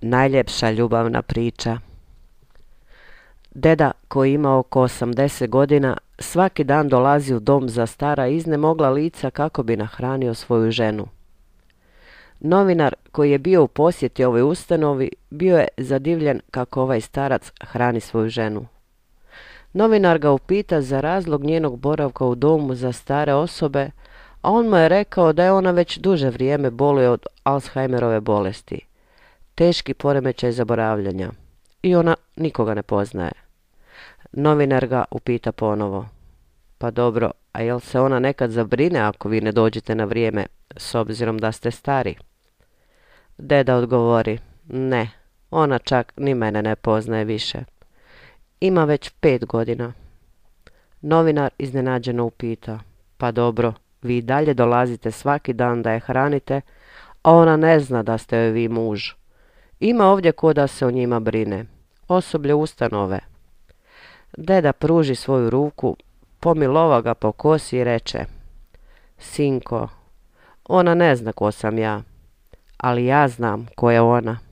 najljepša ljubavna priča. Deda koji ima oko 80 godina svaki dan dolazi u dom za stara iznemogla lica kako bi nahranio svoju ženu. Novinar koji je bio u posjeti ovoj ustanovi bio je zadivljen kako ovaj starac hrani svoju ženu. Novinar ga upita za razlog njenog boravka u domu za stare osobe, a on mu je rekao da je ona već duže vrijeme boluje od Alzheimerove bolesti teški poremećaj zaboravljanja i ona nikoga ne poznaje. Novinar ga upita ponovo. Pa dobro, a jel se ona nekad zabrine ako vi ne dođete na vrijeme, s obzirom da ste stari? Deda odgovori, ne, ona čak ni mene ne poznaje više. Ima već pet godina. Novinar iznenađeno upita, pa dobro, vi dalje dolazite svaki dan da je hranite, a ona ne zna da ste joj vi muž. Ima ovdje ko da se o njima brine. Osoblje ustanove. Deda pruži svoju ruku, pomilova ga po kosi i reče. Sinko, ona ne zna ko sam ja, ali ja znam ko je ona.